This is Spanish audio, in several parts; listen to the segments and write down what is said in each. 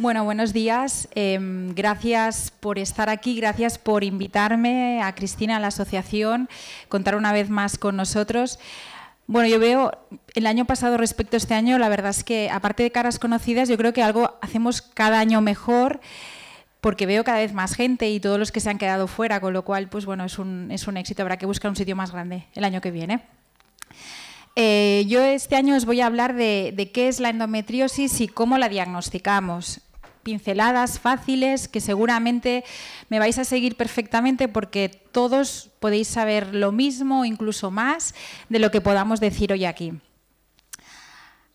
Bueno, buenos días. Em, gracias por estar aquí, gracias por invitarme a Cristina, a la asociación, contar una vez más con nosotros. Bueno, yo veo el año pasado respecto a este año, la verdad es que aparte de caras conocidas, yo creo que algo hacemos cada año mejor porque veo cada vez más gente y todos los que se han quedado fuera, con lo cual, pues bueno, es un, es un éxito. Habrá que buscar un sitio más grande el año que viene. Eh, yo este año os voy a hablar de, qué es la endometriosis y cómo la diagnosticamos pinceladas fáciles que seguramente me vais a seguir perfectamente porque todos podéis saber lo mismo o incluso más de lo que podamos decir hoy aquí.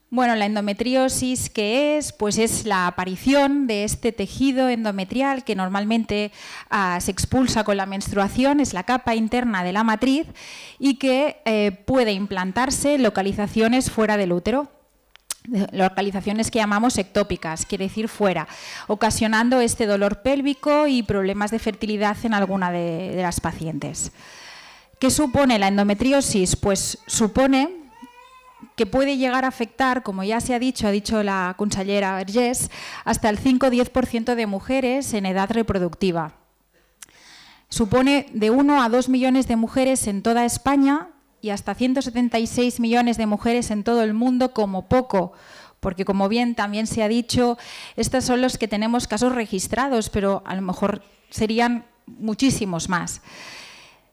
Bueno, la endometriosis, ¿qué es? Pues es la aparición de este tejido endometrial que normalmente ah, se expulsa con la menstruación, es la capa interna de la matriz y que eh, puede implantarse en localizaciones fuera del útero localizaciones que llamamos ectópicas, quiere decir fuera, ocasionando este dolor pélvico y problemas de fertilidad en alguna de, las pacientes. ¿Qué supone la endometriosis? Pues supone que puede llegar a afectar, como ya se ha dicho, ha dicho la consellera Vergés, hasta el 5-10% de mujeres en edad reproductiva. Supone de 1 a 2 millones de mujeres en toda España y hasta 176 millones de mujeres en todo el mundo como poco porque como bien también se ha dicho, estos son los que tenemos casos registrados, pero a lo mejor serían muchísimos más.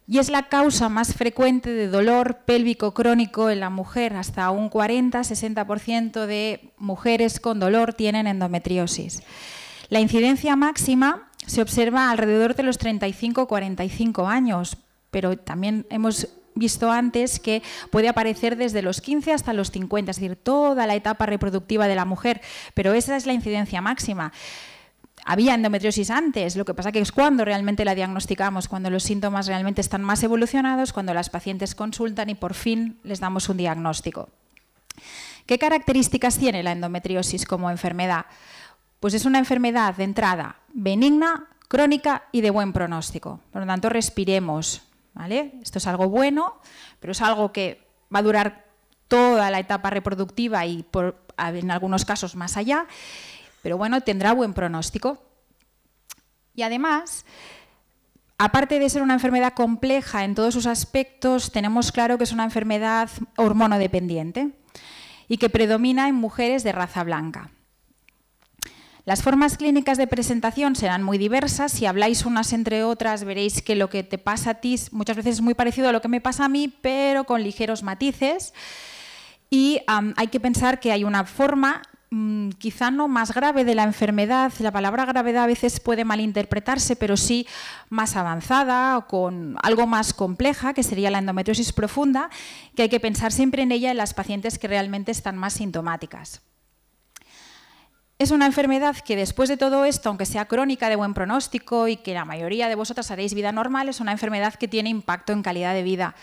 Y es la causa más frecuente de dolor pélvico crónico en la mujer. Hasta un 40-60% de mujeres con dolor tienen endometriosis. La incidencia máxima se observa alrededor de los 35-45 años, pero también hemos visto antes que puede aparecer desde los 15 hasta los 50, es decir, toda la etapa reproductiva de la mujer, pero esa es la incidencia máxima. Había endometriosis antes, lo que pasa que es cuando realmente la diagnosticamos, cuando los síntomas realmente están más evolucionados, cuando las pacientes consultan y por fin les damos un diagnóstico. ¿Qué características tiene la endometriosis como enfermedad? Pues es una enfermedad de entrada benigna, crónica y de buen pronóstico. Por lo tanto, respiremos, esto es algo bueno, pero es algo que va a durar toda la etapa reproductiva y en algunos casos más allá, pero bueno, tendrá buen pronóstico. Y además, aparte de ser una enfermedad compleja en todos sus aspectos, tenemos claro que es una enfermedad hormonodependiente y que predomina en mujeres de raza blanca. Las formas clínicas de presentación serán muy diversas. Si habláis unas entre otras, veréis que lo que te pasa a ti muchas veces es muy parecido a lo que me pasa a mí, pero con ligeros matices. Y hay que pensar que hay una forma mm, quizá no más grave de la enfermedad, la palabra gravedad a veces puede malinterpretarse, pero sí más avanzada o con algo más compleja, que sería la endometriosis profunda, que hay que pensar siempre en ella en las pacientes que realmente están más sintomáticas es una enfermedad que después de todo esto, aunque sea crónica de buen pronóstico y que la mayoría de vosotras haréis vida normal, es una enfermedad que tiene impacto en calidad de vida.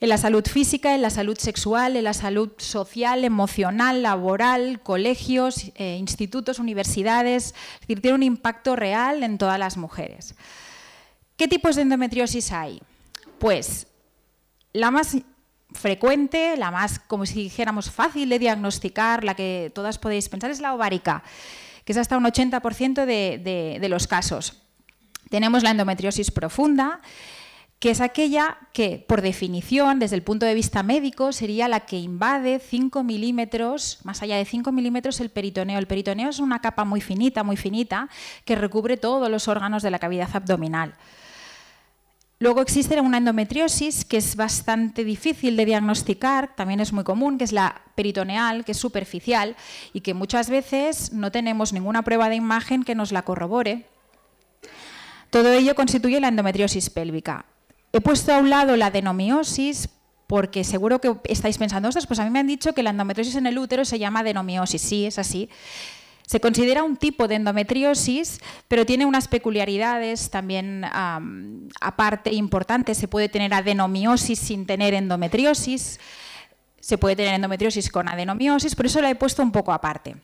En la salud física, en la salud sexual, en la salud social, emocional, laboral, colegios, eh, institutos, universidades, es decir, tiene un impacto real en todas las mujeres. ¿Qué tipos de endometriosis hay? Pues la más frecuente, la más, como si dijéramos, fácil de diagnosticar, la que todas podéis pensar, es la ovárica, que es hasta un 80% de, de los casos. Tenemos la endometriosis profunda, que es aquella que, por definición, desde el punto de vista médico, sería la que invade 5 milímetros, más allá de 5 milímetros, el peritoneo. El peritoneo es una capa muy finita, muy finita, que recubre todos los órganos de la cavidad abdominal. Luego existe una endometriosis que es bastante difícil de diagnosticar, también es muy común, que es la peritoneal, que es superficial y que muchas veces no tenemos ninguna prueba de imagen que nos la corrobore. Todo ello constituye la endometriosis pélvica. He puesto a un lado la denomiosis porque seguro que estáis pensando, pues a mí me han dicho que la endometriosis en el útero se llama denomiosis, sí, es así. Se considera un tipo de endometriosis, pero tiene unas peculiaridades también aparte importantes. Se puede tener adenomiosis sin tener endometriosis, se puede tener endometriosis con adenomiosis, por eso la he puesto un poco aparte.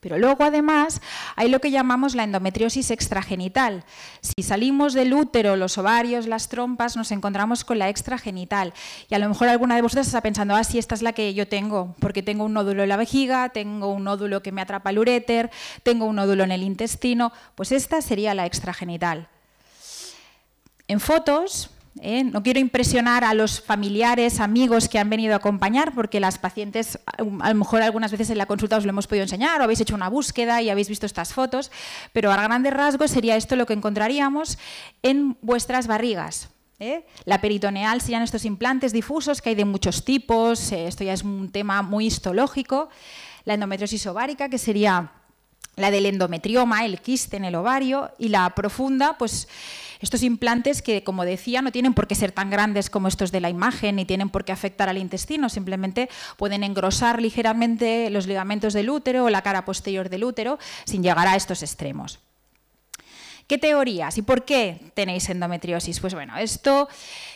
Pero luego, además, hay lo que llamamos la endometriosis extragenital. Si salimos del útero, los ovarios, las trompas, nos encontramos con la extragenital. Y a lo mejor alguna de vosotras está pensando, ah, sí, esta es la que yo tengo, porque tengo un nódulo en la vejiga, tengo un nódulo que me atrapa el uréter, tengo un nódulo en el intestino. Pues esta sería la extragenital. En fotos, ¿eh? No quiero impresionar a los familiares, amigos que han venido a acompañar, porque las pacientes, um, a lo mejor algunas veces en la consulta os lo hemos podido enseñar, o habéis hecho una búsqueda y habéis visto estas fotos, pero a grandes rasgos sería esto lo que encontraríamos en vuestras barrigas. ¿eh? La peritoneal serían estos implantes difusos que hay de muchos tipos, eh, esto ya es un tema muy histológico. La endometriosis ovárica, que sería la del endometrioma, el quiste en el ovario, y la profunda, pues estos implantes que, como decía, no tienen por qué ser tan grandes como estos de la imagen, ni tienen por qué afectar al intestino, simplemente pueden engrosar ligeramente los ligamentos del útero o la cara posterior del útero sin llegar a estos extremos. ¿Qué teorías y por qué tenéis endometriosis? Pues bueno, esto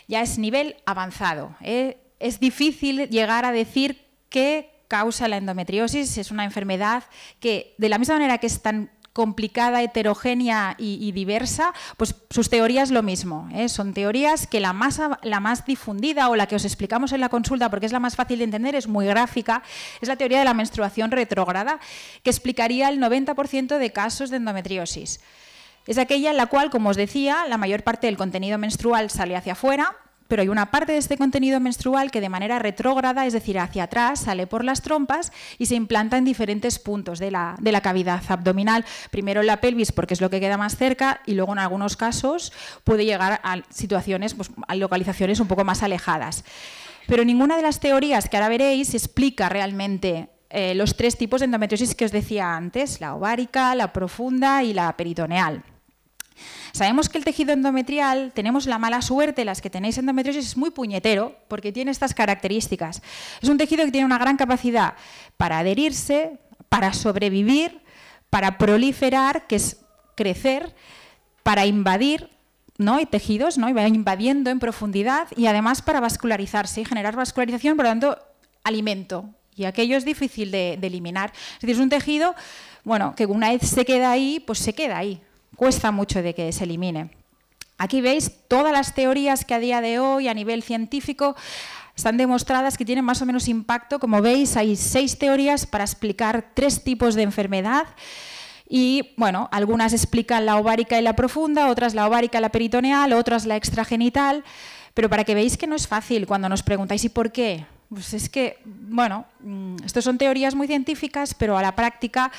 ya es nivel avanzado. ¿eh? Es difícil llegar a decir qué causa la endometriosis. Es una enfermedad que, de la misma manera que es tan complicada, heterogénea y, diversa, pues sus teorías lo mismo. ¿eh? Son teorías que la más, la más difundida o la que os explicamos en la consulta, porque es la más fácil de entender, es muy gráfica, es la teoría de la menstruación retrógrada, que explicaría el 90% de casos de endometriosis. Es aquella en la cual, como os decía, la mayor parte del contenido menstrual sale hacia afuera, pero hay una parte de este contenido menstrual que de manera retrógrada, es decir, hacia atrás, sale por las trompas y se implanta en diferentes puntos de la, cavidad abdominal. Primero en la pelvis, porque es lo que queda más cerca, y luego en algunos casos puede llegar a situaciones, pues, a localizaciones un poco más alejadas. Pero ninguna de las teorías que ahora veréis explica realmente eh, los tres tipos de endometriosis que os decía antes, la ovárica, la profunda y la peritoneal. Sabemos que el tejido endometrial, tenemos la mala suerte, las que tenéis endometriosis es muy puñetero porque tiene estas características. Es un tejido que tiene una gran capacidad para adherirse, para sobrevivir, para proliferar, que es crecer, para invadir, ¿no? tejidos, ¿no? invadiendo en profundidad y además para vascularizarse y generar vascularización, por lo tanto, alimento. Y aquello es difícil de, de eliminar. Es decir, es un tejido, bueno, que una vez se queda ahí, pues se queda ahí cuesta mucho de que se elimine. Aquí veis todas las teorías que a día de hoy a nivel científico están demostradas que tienen más o menos impacto. Como veis, hay seis teorías para explicar tres tipos de enfermedad. Y bueno, algunas explican la ovárica y la profunda, otras la ovárica y la peritoneal, otras la extragenital. Pero para que veáis que no es fácil cuando nos preguntáis ¿y por qué? Pues es que, bueno, mm, estas son teorías muy científicas, pero a la práctica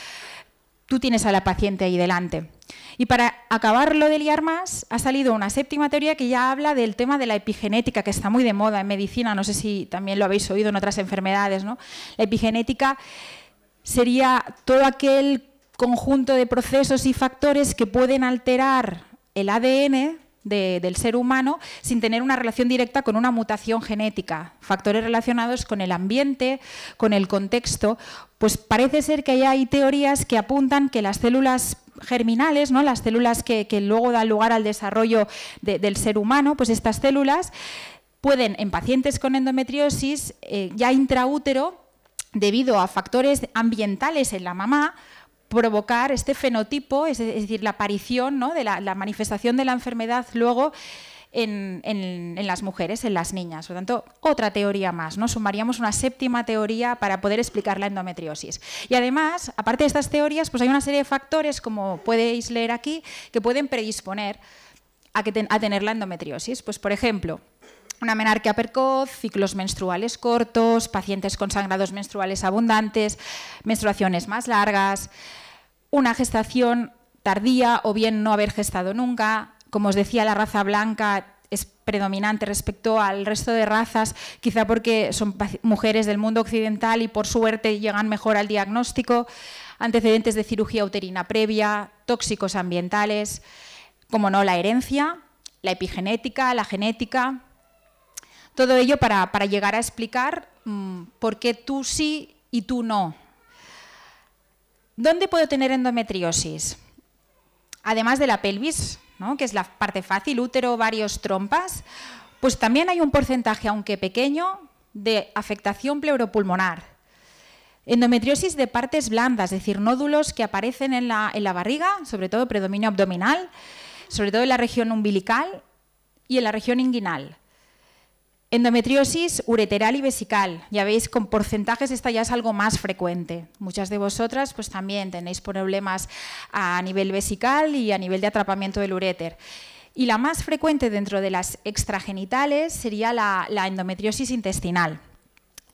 tú tienes a la paciente ahí delante. Y para acabarlo de liar más, ha salido una séptima teoría que ya habla del tema de la epigenética, que está muy de moda en medicina, no sé si también lo habéis oído en otras enfermedades. ¿no? La epigenética sería todo aquel conjunto de procesos y factores que pueden alterar el ADN del ser humano sin tener una relación directa con una mutación genética, factores relacionados con el ambiente, con el contexto, pues parece ser que ya hay teorías que apuntan que las células germinales, ¿no? las células que, luego dan lugar al desarrollo del ser humano, pues estas células pueden, en pacientes con endometriosis, eh, ya intraútero, debido a factores ambientales en la mamá, provocar este fenotipo, es decir, la aparición ¿no? de la manifestación de la enfermedad luego en, las mujeres, en las niñas. Por lo tanto, otra teoría más, ¿no? Sumaríamos una séptima teoría para poder explicar la endometriosis. Y además, aparte de estas teorías, pues hay una serie de factores, como podéis leer aquí, que pueden predisponer a, tener la endometriosis. Pues, por ejemplo, una menarquia precoz, ciclos menstruales cortos, pacientes con sangrados menstruales abundantes, menstruaciones más largas, una gestación tardía o bien no haber gestado nunca, como os decía, la raza blanca es predominante respecto al resto de razas, quizá porque son mujeres del mundo occidental y por suerte llegan mejor al diagnóstico, antecedentes de cirugía uterina previa, tóxicos ambientales, como no la herencia, la epigenética, la genética, todo ello para, llegar a explicar mm, por qué tú sí y tú no. ¿Dónde puedo tener endometriosis? Además de la pelvis, que es la parte fácil, útero, varios trompas, pues también hay un porcentaje, aunque pequeño, de afectación pleuropulmonar. Endometriosis de partes blandas, es decir, nódulos que aparecen en la, en la barriga, sobre todo predominio abdominal, sobre todo en la región umbilical y en la región inguinal. Endometriosis ureteral y vesical. Ya veis, con porcentajes esta ya es algo más frecuente. Muchas de vosotras pues también tenéis problemas a nivel vesical y a nivel de atrapamiento del uréter. Y la más frecuente dentro de las extragenitales sería la, la endometriosis intestinal.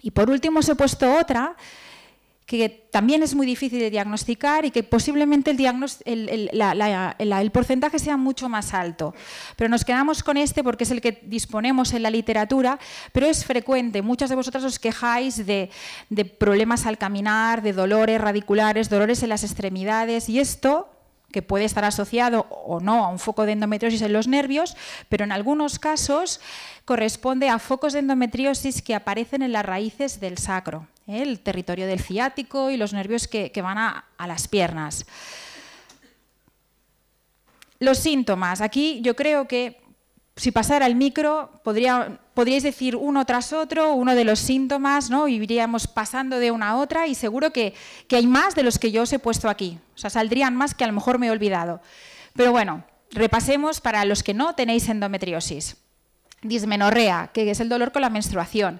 Y por último os he puesto otra que también es muy difícil de diagnosticar y que posiblemente el, el, porcentaje sea mucho más alto. Pero nos quedamos con este porque es el que disponemos en la literatura, pero es frecuente. Muchas de vosotras os quejáis de, de problemas al caminar, de dolores radiculares, dolores en las extremidades, y esto que puede estar asociado o no a un foco de endometriosis en los nervios, pero en algunos casos corresponde a focos de endometriosis que aparecen en las raíces del sacro, ¿eh? el territorio del ciático y los nervios que, van a las piernas. Los síntomas. Aquí yo creo que si pasara el micro, podríais decir uno tras otro, uno de los síntomas, ¿no? Y iríamos pasando de una a otra y seguro que, que, hay más de los que yo os he puesto aquí. O sea, saldrían más que a lo mejor me he olvidado. Pero bueno, repasemos para los que no tenéis endometriosis. Dismenorrea, que es el dolor con la menstruación.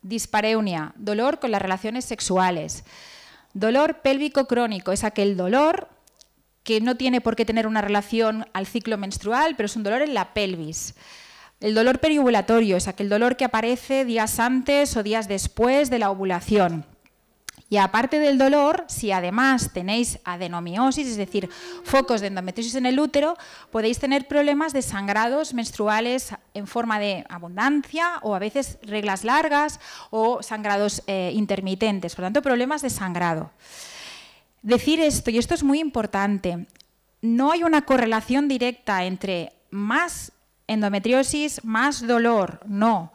Dispareunia, dolor con las relaciones sexuales. Dolor pélvico crónico, es aquel dolor que no tiene por qué tener una relación al ciclo menstrual, pero es un dolor en la pelvis. El dolor periovulatorio es aquel dolor que aparece días antes o días después de la ovulación. Y aparte del dolor, si además tenéis adenomiosis, es decir, focos de endometriosis en el útero, podéis tener problemas de sangrados menstruales en forma de abundancia o a veces reglas largas o sangrados eh, intermitentes, por tanto, problemas de sangrado. Decir esto, y esto es muy importante, no hay una correlación directa entre más endometriosis, más dolor, no.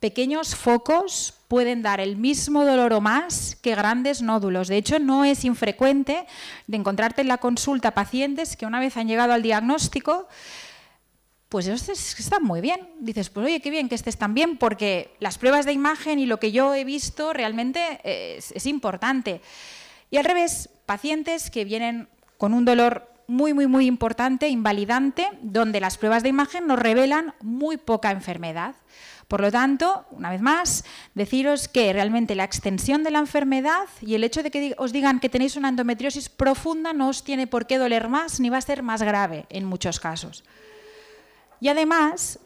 Pequeños focos pueden dar el mismo dolor o más que grandes nódulos. De hecho, no es infrecuente de encontrarte en la consulta pacientes que una vez han llegado al diagnóstico, pues ellos están muy bien. Dices, pues oye, qué bien que estés tan bien, porque las pruebas de imagen y lo que yo he visto realmente eh, es, es importante. Y al revés, pacientes que vienen con un dolor muy, muy, muy importante, invalidante, donde las pruebas de imagen nos revelan muy poca enfermedad. Por lo tanto, una vez más, deciros que realmente la extensión de la enfermedad y el hecho de que os digan que tenéis una endometriosis profunda no os tiene por qué doler más ni va a ser más grave en muchos casos. Y además,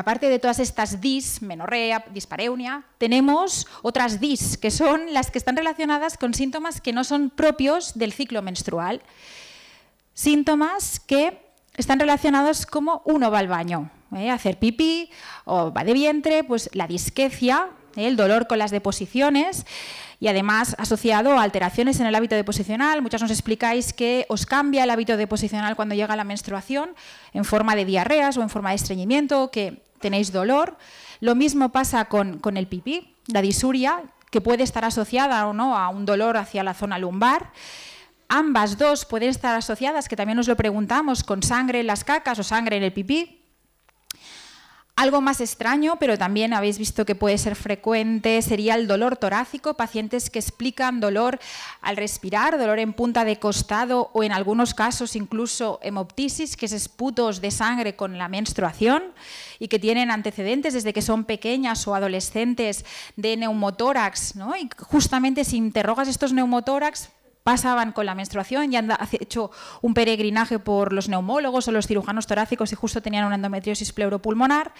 aparte de todas estas DIS, menorrea, dispareunia, tenemos otras DIS, que son las que están relacionadas con síntomas que no son propios del ciclo menstrual. Síntomas que están relacionados como uno va al baño, ¿eh? hacer pipí o va de vientre, pues la disquecia, ¿eh? el dolor con las deposiciones y además asociado a alteraciones en el hábito deposicional. Muchas nos explicáis que os cambia el hábito deposicional cuando llega la menstruación en forma de diarreas o en forma de estreñimiento, que tenéis dolor. Lo mismo pasa con, el pipí, la disuria, que puede estar asociada o no a un dolor hacia la zona lumbar. Ambas dos pueden estar asociadas, que también nos lo preguntamos, con sangre en las cacas o sangre en el pipí, algo más extraño, pero también habéis visto que puede ser frecuente, sería el dolor torácico, pacientes que explican dolor al respirar, dolor en punta de costado o en algunos casos incluso hemoptisis, que es esputos de sangre con la menstruación y que tienen antecedentes desde que son pequeñas o adolescentes de neumotórax. ¿no? Y justamente si interrogas estos neumotórax, pasaban con la menstruación y han hecho un peregrinaje por los neumólogos o los cirujanos torácicos y justo tenían una endometriosis pleuropulmonar,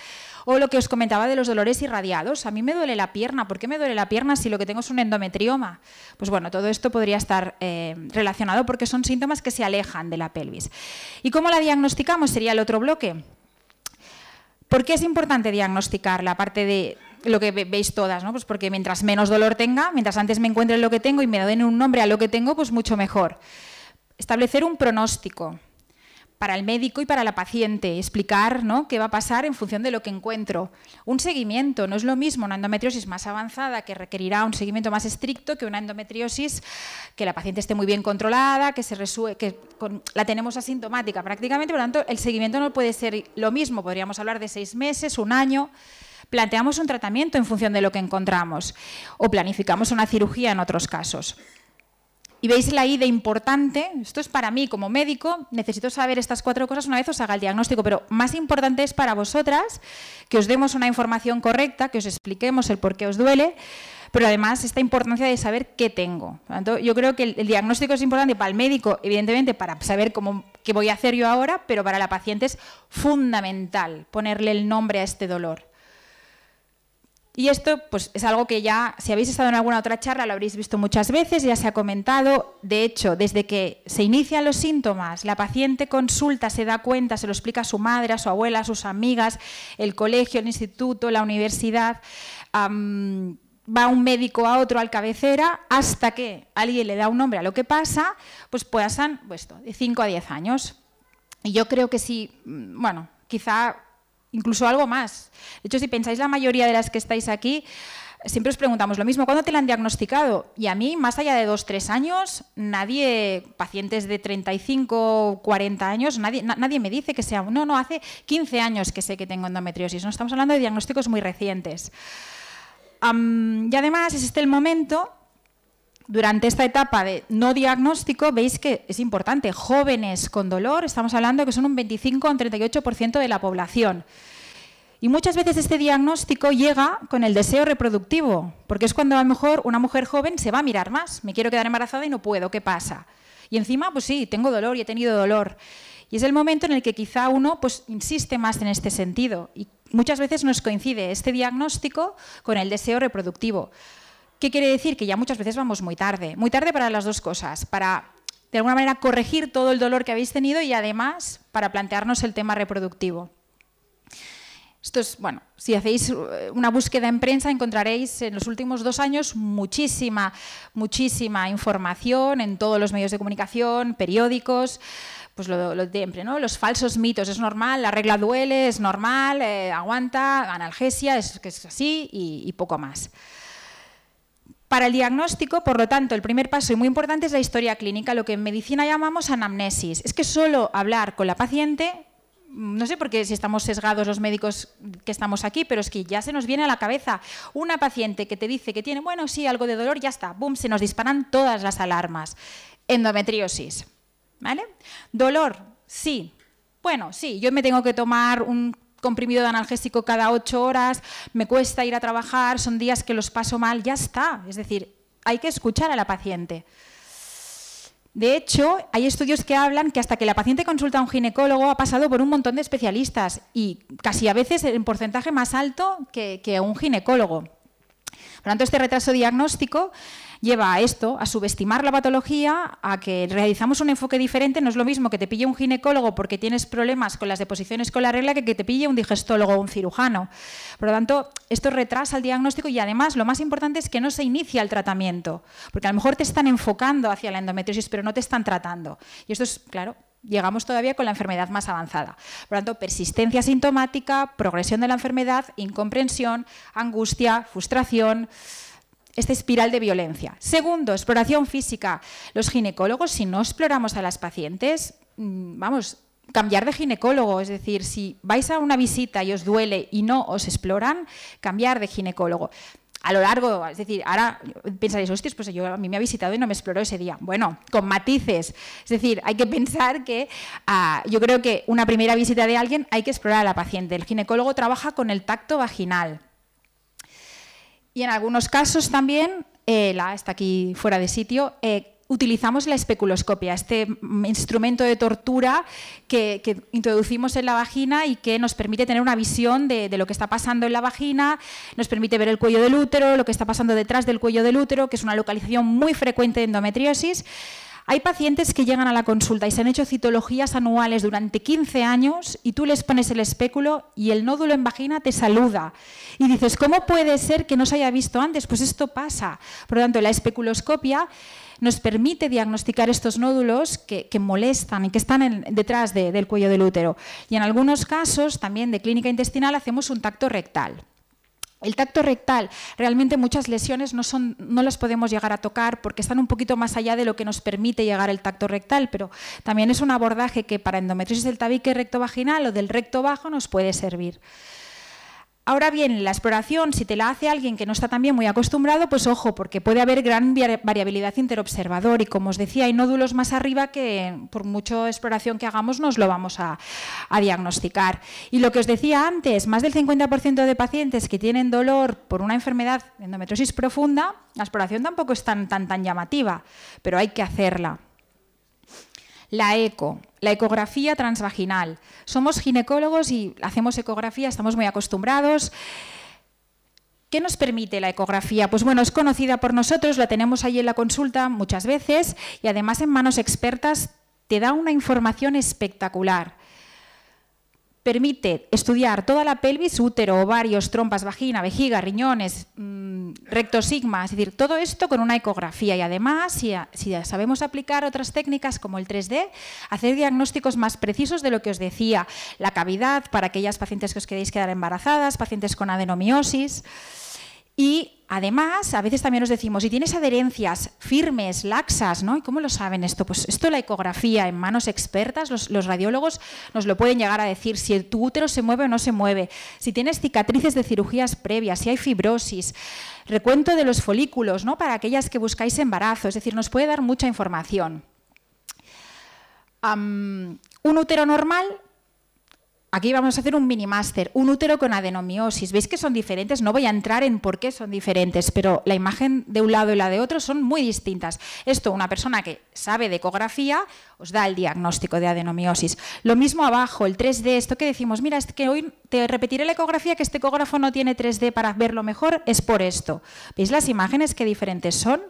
o lo que os comentaba de los dolores irradiados. A mí me duele la pierna, ¿por qué me duele la pierna si lo que tengo es un endometrioma? Pues bueno, todo esto podría estar eh, relacionado porque son síntomas que se alejan de la pelvis. ¿Y cómo la diagnosticamos? Sería el otro bloque. ¿Por qué es importante diagnosticar la parte de lo que veis todas, ¿no? Pues porque mientras menos dolor tenga, mientras antes me encuentre lo que tengo y me den un nombre a lo que tengo, pues mucho mejor. Establecer un pronóstico para el médico y para la paciente, explicar ¿no? qué va a pasar en función de lo que encuentro. Un seguimiento, no es lo mismo una endometriosis más avanzada que requerirá un seguimiento más estricto que una endometriosis que la paciente esté muy bien controlada, que, se resue que la tenemos asintomática prácticamente, por lo tanto el seguimiento no puede ser lo mismo, podríamos hablar de seis meses, un año planteamos un tratamiento en función de lo que encontramos o planificamos una cirugía en otros casos. Y veis la idea importante, esto es para mí como médico, necesito saber estas cuatro cosas una vez os haga el diagnóstico, pero más importante es para vosotras que os demos una información correcta, que os expliquemos el por qué os duele, pero además esta importancia de saber qué tengo. yo creo que el, el, diagnóstico es importante para el médico, evidentemente, para saber cómo, qué voy a hacer yo ahora, pero para la paciente es fundamental ponerle el nombre a este dolor. Y esto pues, es algo que ya, si habéis estado en alguna otra charla, lo habréis visto muchas veces, ya se ha comentado. De hecho, desde que se inician los síntomas, la paciente consulta, se da cuenta, se lo explica a su madre, a su abuela, a sus amigas, el colegio, el instituto, la universidad. va un médico a otro al cabecera hasta que alguien le da un nombre a lo que pasa, pues pasan pues, de 5 a 10 años. Y yo creo que sí, mm, bueno, quizá incluso algo más. De hecho, si pensáis la mayoría de las que estáis aquí, siempre os preguntamos lo mismo, ¿cuándo te la han diagnosticado? Y a mí, más allá de dos, tres años, nadie, pacientes de 35, 40 años, nadie, nadie me dice que sea, no, no, hace 15 años que sé que tengo endometriosis, no estamos hablando de diagnósticos muy recientes. y además es este el momento durante esta etapa de no diagnóstico, veis que es importante, jóvenes con dolor, estamos hablando que son un 25 o un 38% de la población. Y muchas veces este diagnóstico llega con el deseo reproductivo, porque es cuando a lo mejor una mujer joven se va a mirar más, me quiero quedar embarazada y no puedo, ¿qué pasa? Y encima, pues sí, tengo dolor y he tenido dolor. Y es el momento en el que quizá uno pues, insiste más en este sentido. Y muchas veces nos coincide este diagnóstico con el deseo reproductivo. ¿Qué quiere decir? Que ya muchas veces vamos muy tarde, muy tarde para las dos cosas, para de alguna manera corregir todo el dolor que habéis tenido y además para plantearnos el tema reproductivo. Esto es, bueno, si hacéis eh, una búsqueda en prensa encontraréis en los últimos dos años muchísima, muchísima información en todos los medios de comunicación, periódicos, pues lo, de siempre, ¿no? Los falsos mitos, es normal, la regla duele, es normal, eh, aguanta, analgesia, es que es así y poco más. Para el diagnóstico, por lo tanto, el primer paso y muy importante es la historia clínica, lo que en medicina llamamos anamnesis. Es que solo hablar con la paciente no sé por qué si estamos sesgados los médicos que estamos aquí, pero es que ya se nos viene a la cabeza una paciente que te dice que tiene, bueno, sí, algo de dolor, ya está, boom, se nos disparan todas las alarmas. Endometriosis, ¿vale? Dolor, sí. Bueno, sí, yo me tengo que tomar un comprimido de analgésico cada ocho horas, me cuesta ir a trabajar, son días que los paso mal, ya está. Es decir, hay que escuchar a la paciente. De hecho, hay estudios que hablan que hasta que la paciente consulta a un ginecólogo ha pasado por un montón de especialistas y casi a veces en porcentaje más alto que, que un ginecólogo. Por lo tanto, este retraso diagnóstico lleva a esto, a subestimar la patología, a que realizamos un enfoque diferente. No es lo mismo que te pille un ginecólogo porque tienes problemas con las deposiciones con la regla que que te pille un digestólogo o un cirujano. Por lo tanto, esto retrasa el diagnóstico y además lo más importante es que no se inicia el tratamiento, porque a lo mejor te están enfocando hacia la endometriosis pero no te están tratando. Y esto es, claro, llegamos todavía con la enfermedad más avanzada. Por lo tanto, persistencia sintomática, progresión de la enfermedad, incomprensión, angustia, frustración esta espiral de violencia. Segundo, exploración física. Los ginecólogos, si no exploramos a las pacientes, mm, vamos, cambiar de ginecólogo, es decir, si vais a una visita y os duele y no os exploran, cambiar de ginecólogo. A lo largo, es decir, ahora pensaréis, hostias, pues yo a mí me ha visitado y no me exploró ese día. Bueno, con matices. Es decir, hay que pensar que ah, yo creo que una primera visita de alguien hay que explorar a la paciente. El ginecólogo trabaja con el tacto vaginal y en algunos casos también, eh, la está aquí fuera de sitio, eh, utilizamos la especuloscopia, este instrumento de tortura que, introducimos en la vagina y que nos permite tener una visión de, lo que está pasando en la vagina, nos permite ver el cuello del útero, lo que está pasando detrás del cuello del útero, que es una localización muy frecuente de endometriosis. Hay pacientes que llegan a la consulta y se han hecho citologías anuales durante 15 años y tú les pones el espéculo y el nódulo en vagina te saluda. Y dices, ¿cómo puede ser que no se haya visto antes? Pues esto pasa. Por lo tanto, la especuloscopia nos permite diagnosticar estos nódulos que, molestan y que están detrás del cuello del útero. Y en algunos casos, también de clínica intestinal, hacemos un tacto rectal. El tacto rectal, realmente muchas lesiones no, son, no las podemos llegar a tocar porque están un poquito más allá de lo que nos permite llegar el tacto rectal, pero también es un abordaje que para endometriosis del tabique recto vaginal o del recto bajo nos puede servir. Ahora bien, la exploración, si te la hace alguien que no está también muy acostumbrado, pues ojo, porque puede haber gran variabilidad interobservador y como os decía, hay nódulos más arriba que por mucha exploración que hagamos nos lo vamos a, diagnosticar. Y lo que os decía antes, más del 50% de pacientes que tienen dolor por una enfermedad endometriosis profunda, la exploración tampoco es tan, tan llamativa, pero hay que hacerla. La eco, la ecografía transvaginal. Somos ginecólogos y hacemos ecografía, estamos muy acostumbrados. ¿Qué nos permite la ecografía? Pues bueno, es conocida por nosotros, la tenemos ahí en la consulta muchas veces y además en manos expertas te da una información espectacular permite estudiar toda la pelvis, útero, ovarios, trompas, vagina, vejiga, riñones, mm, recto sigma, es decir, todo esto con una ecografía. Y además, si sabemos aplicar otras técnicas como el 3D, hacer diagnósticos más precisos de lo que os decía, la cavidad para aquellas pacientes que os queréis quedar embarazadas, pacientes con adenomiosis. Y Además, a veces también nos decimos, si tienes adherencias firmes, laxas, ¿no? ¿Y cómo lo saben esto? Pues esto la ecografía en manos expertas, los, radiólogos nos lo pueden llegar a decir, si tu útero se mueve o no se mueve, si tienes cicatrices de cirugías previas, si hay fibrosis, recuento de los folículos, ¿no? Para aquellas que buscáis embarazo, es decir, nos puede dar mucha información. un útero normal Aquí vamos a hacer un mini máster, un útero con adenomiosis. Veis que son diferentes, no voy a entrar en por qué son diferentes, pero la imagen de un lado y la de otro son muy distintas. Esto, una persona que sabe de ecografía, os da el diagnóstico de adenomiosis. Lo mismo abajo, el 3D, esto que decimos, mira, es que hoy te repetiré la ecografía, que este ecógrafo no tiene 3D para verlo mejor, es por esto. ¿Veis las imágenes qué diferentes son?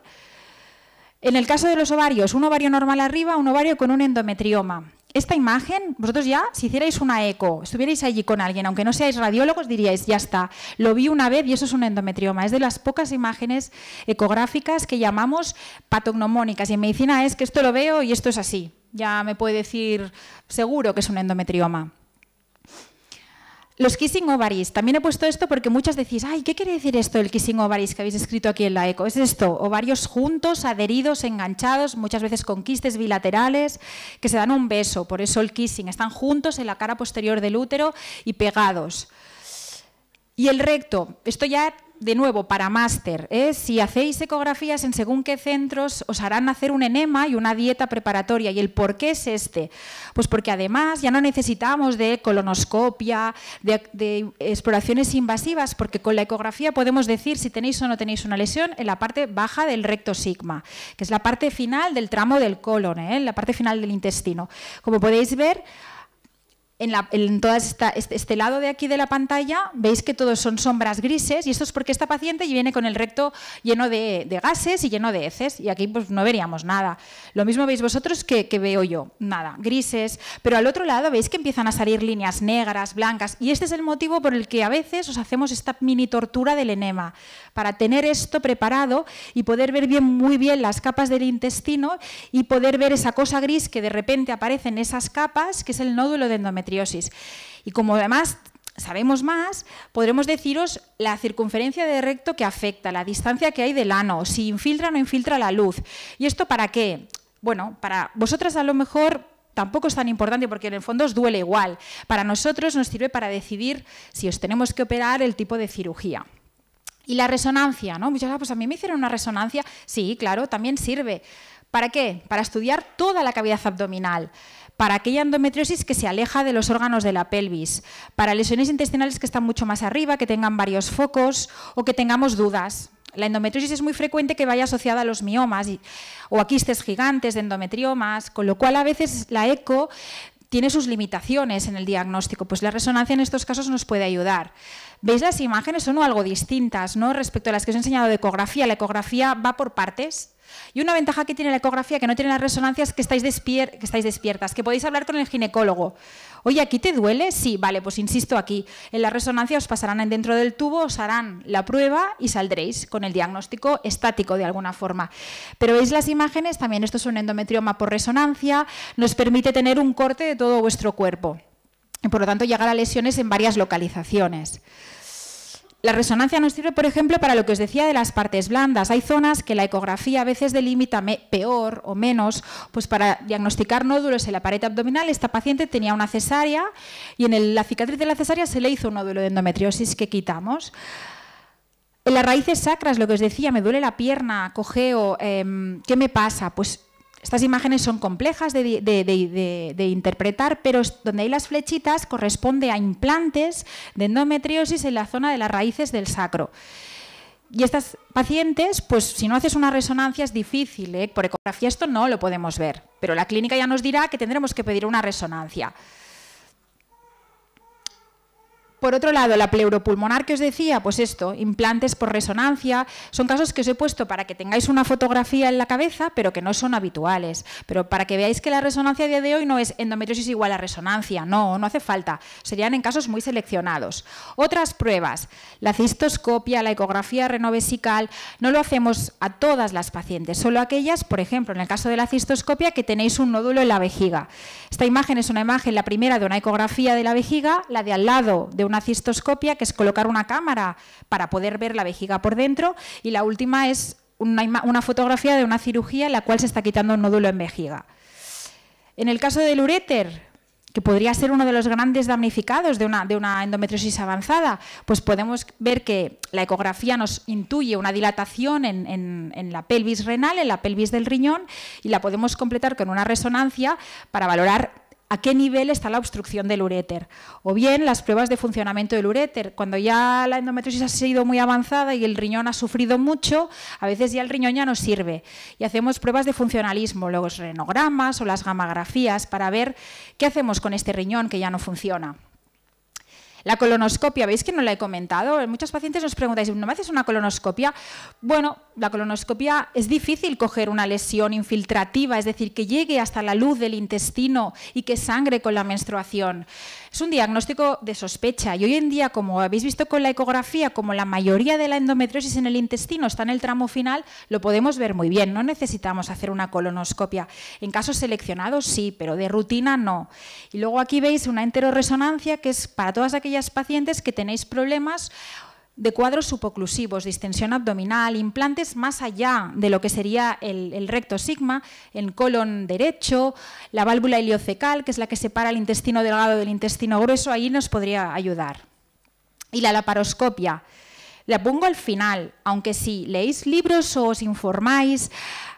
En el caso de los ovarios, un ovario normal arriba, un ovario con un endometrioma esta imagen, vosotros ya, si hicierais una eco, estuvierais allí con alguien, aunque no seáis radiólogos, diríais, ya está, lo vi una vez y eso es un endometrioma. Es de las pocas imágenes ecográficas que llamamos patognomónicas. Y en medicina es que esto lo veo y esto es así. Ya me puede decir seguro que es un endometrioma. Los kissing ovaries. También he puesto esto porque muchas decís, ay, ¿qué quiere decir esto el kissing ovaries que habéis escrito aquí en la ECO? Es esto, ovarios juntos, adheridos, enganchados, muchas veces con quistes bilaterales, que se dan un beso, por eso el kissing. Están juntos en la cara posterior del útero y pegados. Y el recto, esto ya de nuevo, para máster, ¿eh? si hacéis ecografías en según qué centros, os harán hacer un enema y una dieta preparatoria. ¿Y el por qué es este? Pues porque además ya no necesitamos de colonoscopia, de, exploraciones invasivas, porque con la ecografía podemos decir si tenéis o no tenéis una lesión en la parte baja del recto sigma, que es la parte final del tramo del colon, ¿eh? la parte final del intestino. Como podéis ver, en, todo este, este, lado de aquí de la pantalla veis que todos son sombras grises y esto es porque esta paciente viene con el recto lleno de, gases y lleno de heces y aquí pues no veríamos nada. Lo mismo veis vosotros que, veo yo, nada, grises, pero al otro lado veis que empiezan a salir líneas negras, blancas y este es el motivo por el que a veces os hacemos esta mini tortura del enema, para tener esto preparado y poder ver bien muy bien las capas del intestino y poder ver esa cosa gris que de repente aparece en esas capas, que es el nódulo de endometriosis y como además sabemos más, podremos deciros la circunferencia de recto que afecta, la distancia que hay del ano, si infiltra o no infiltra la luz. ¿Y esto para qué? Bueno, para vosotras a lo mejor tampoco es tan importante porque en el fondo os duele igual. Para nosotros nos sirve para decidir si os tenemos que operar el tipo de cirugía. Y la resonancia, ¿no? Muchas veces, pues a mí me hicieron una resonancia, sí, claro, también sirve. ¿Para qué? Para estudiar toda la cavidad abdominal para aquella endometriosis que se aleja de los órganos de la pelvis, para lesiones intestinales que están mucho más arriba, que tengan varios focos o que tengamos dudas. La endometriosis es muy frecuente que vaya asociada a los miomas o a quistes gigantes de endometriomas, con lo cual a veces la eco tiene sus limitaciones en el diagnóstico, pues la resonancia en estos casos nos puede ayudar. ¿Veis las imágenes? Son algo distintas ¿no? respecto a las que os he enseñado de ecografía. La ecografía va por partes. Y una ventaja que tiene la ecografía, que no tiene la resonancia, es que estáis, que estáis despiertas, que podéis hablar con el ginecólogo. Oye, ¿aquí te duele? Sí, vale, pues insisto aquí. En la resonancia os pasarán dentro del tubo, os harán la prueba y saldréis con el diagnóstico estático de alguna forma. Pero veis las imágenes, también esto es un endometrioma por resonancia, nos permite tener un corte de todo vuestro cuerpo. Y por lo tanto, llegar a lesiones en varias localizaciones. La resonancia nos sirve, por ejemplo, para lo que os decía de las partes blandas. Hay zonas que la ecografía a veces delimita peor o menos, pues para diagnosticar nódulos en la pared abdominal. Esta paciente tenía una cesárea y en la cicatriz de la cesárea se le hizo un nódulo de endometriosis que quitamos. En las raíces sacras, lo que os decía, me duele la pierna, cojeo, em, ¿qué me pasa? Pues estas imágenes son complejas de, interpretar, pero donde hay las flechitas corresponde a implantes de endometriosis en la zona de las raíces del sacro. Y estas pacientes, pues si no haces una resonancia es difícil, ¿eh? por ecografía esto no lo podemos ver, pero la clínica ya nos dirá que tendremos que pedir una resonancia. Por otro lado, la pleuropulmonar que os decía, pues esto, implantes por resonancia, son casos que os he puesto para que tengáis una fotografía en la cabeza, pero que no son habituales. Pero para que veáis que la resonancia a día de hoy no es endometriosis igual a resonancia, no, no hace falta. Serían en casos muy seleccionados. Otras pruebas, la cistoscopia, la ecografía renovesical, no lo hacemos a todas las pacientes, solo aquellas, por ejemplo, en el caso de la cistoscopia, que tenéis un nódulo en la vejiga. Esta imagen es una imagen, la primera de una ecografía de la vejiga, la de al lado de una cistoscopia, que es colocar una cámara para poder ver la vejiga por dentro, y la última es una, fotografía de una cirugía en la cual se está quitando un nódulo en vejiga. En el caso del uréter, que podría ser uno de los grandes damnificados de una, de una, endometriosis avanzada, pues podemos ver que la ecografía nos intuye una dilatación en, la pelvis renal, en la pelvis del riñón, y la podemos completar con una resonancia para valorar a qué nivel está la obstrucción del uréter. O bien las pruebas de funcionamiento del uréter. Cuando ya la endometriosis ha sido muy avanzada y el riñón ha sufrido mucho, a veces ya el riñón ya no sirve. Y hacemos pruebas de funcionalismo, los renogramas o las gamografías, para ver qué hacemos con este riñón que ya no funciona. La colonoscopia, veis que no la he comentado. Muchos pacientes nos preguntáis, ¿no me haces una colonoscopia? Bueno, la colonoscopia es difícil coger una lesión infiltrativa, es decir, que llegue hasta la luz del intestino y que sangre con la menstruación. Es un diagnóstico de sospecha y hoy en día, como habéis visto con la ecografía, como la mayoría de la endometriosis en el intestino está en el tramo final, lo podemos ver muy bien. No necesitamos hacer una colonoscopia. En casos seleccionados sí, pero de rutina no. Y luego aquí veis una enteroresonancia que es para todas aquellas pacientes que tenéis problemas de cuadros supoclusivos, distensión abdominal, implantes más allá de lo que sería el, recto sigma, el colon derecho, la válvula heliocecal, que es la que separa el intestino delgado del intestino grueso, ahí nos podría ayudar. Y la laparoscopia. La pongo al final, aunque si leéis libros o os informáis,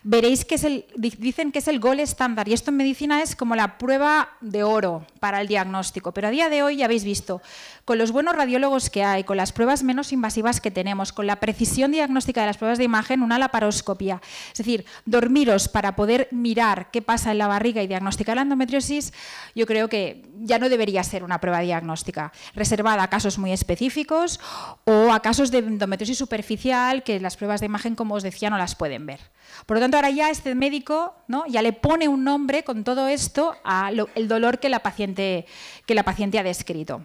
veréis que es el, dicen que es el gol estándar y esto en medicina es como la prueba de oro para el diagnóstico, pero a día de hoy ya habéis visto, con los buenos radiólogos que hay, con las pruebas menos invasivas que tenemos, con la precisión diagnóstica de las pruebas de imagen, una laparoscopia, es decir, dormiros para poder mirar qué pasa en la barriga y diagnosticar la endometriosis, yo creo que ya no debería ser una prueba diagnóstica reservada a casos muy específicos o a casos de endometriosis superficial que las pruebas de imagen, como os decía, no las pueden ver. Por lo tanto, ahora ya este médico ¿no? ya le pone un nombre con todo esto al dolor que la, paciente, que la paciente ha descrito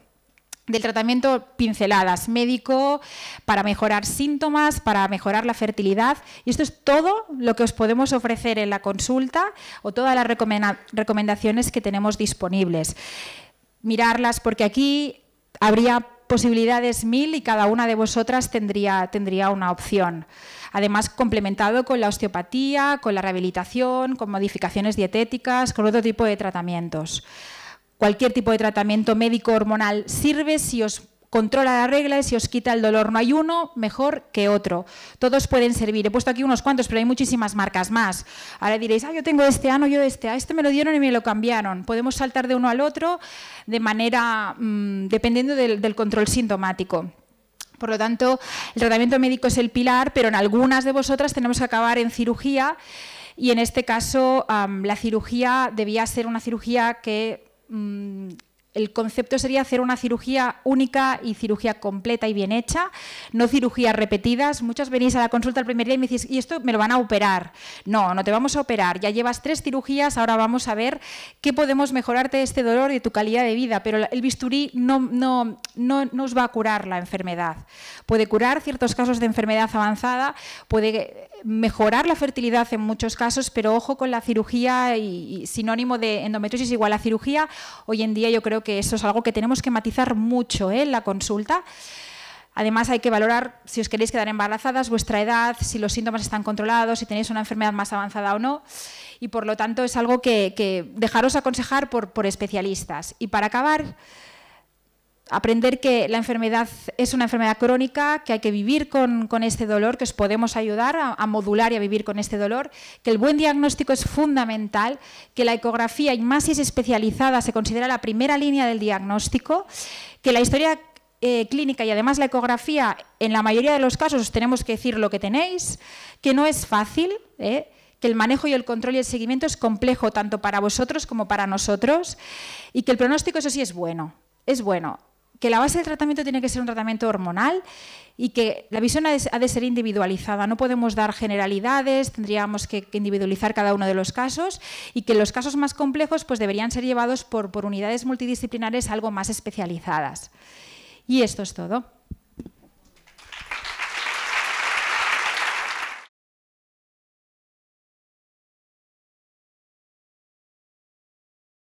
del tratamiento pinceladas médico para mejorar síntomas, para mejorar la fertilidad. Y esto es todo lo que os podemos ofrecer en la consulta o todas las recomendaciones que tenemos disponibles. Mirarlas porque aquí habría posibilidades mil y cada una de vosotras tendría, tendría una opción. Además, complementado con la osteopatía, con la rehabilitación, con modificaciones dietéticas, con otro tipo de tratamientos. Cualquier tipo de tratamiento médico hormonal sirve si os controla la regla y si os quita el dolor. No hay uno mejor que otro. Todos pueden servir. He puesto aquí unos cuantos, pero hay muchísimas marcas más. Ahora diréis, ah, yo tengo este ano, ah, yo este, a este me lo dieron y me lo cambiaron. Podemos saltar de uno al otro de manera, mm, dependiendo del, control sintomático. Por lo tanto, el tratamiento médico es el pilar, pero en algunas de vosotras tenemos que acabar en cirugía y en este caso la cirugía debía ser una cirugía que mm, el concepto sería hacer una cirugía única y cirugía completa y bien hecha, no cirugías repetidas. Muchas venís a la consulta el primer día y me decís, ¿y esto me lo van a operar? No, no te vamos a operar. Ya llevas tres cirugías, ahora vamos a ver qué podemos mejorarte de este dolor, de tu calidad de vida. Pero el bisturí no, no, no, no os va a curar la enfermedad. Puede curar ciertos casos de enfermedad avanzada, puede mejorar la fertilidad en muchos casos, pero ojo con la cirugía y, sinónimo de endometriosis igual a cirugía. Hoy en día yo creo que eso es algo que tenemos que matizar mucho ¿eh? en la consulta. Además hay que valorar si os queréis quedar embarazadas, vuestra edad, si los síntomas están controlados, si tenéis una enfermedad más avanzada o no. Y por lo tanto es algo que, dejaros aconsejar por especialistas. Y para acabar aprender que la enfermedad es una enfermedad crónica, que hay que vivir con, este dolor, que os podemos ayudar a, modular y a vivir con este dolor, que el buen diagnóstico es fundamental, que la ecografía y más si es especializada se considera la primera línea del diagnóstico, que la historia eh, clínica y además la ecografía, en la mayoría de los casos tenemos que decir lo que tenéis, que no es fácil. ¿eh? que el manejo y el control y el seguimiento es complejo tanto para vosotros como para nosotros y que el pronóstico, eso sí, es bueno. Es bueno que la base del tratamiento tiene que ser un tratamiento hormonal y que la visión ha de, ser individualizada. No podemos dar generalidades, tendríamos que, individualizar cada uno de los casos y que los casos más complejos pues, deberían ser llevados por, por unidades multidisciplinares algo más especializadas. Y esto es todo.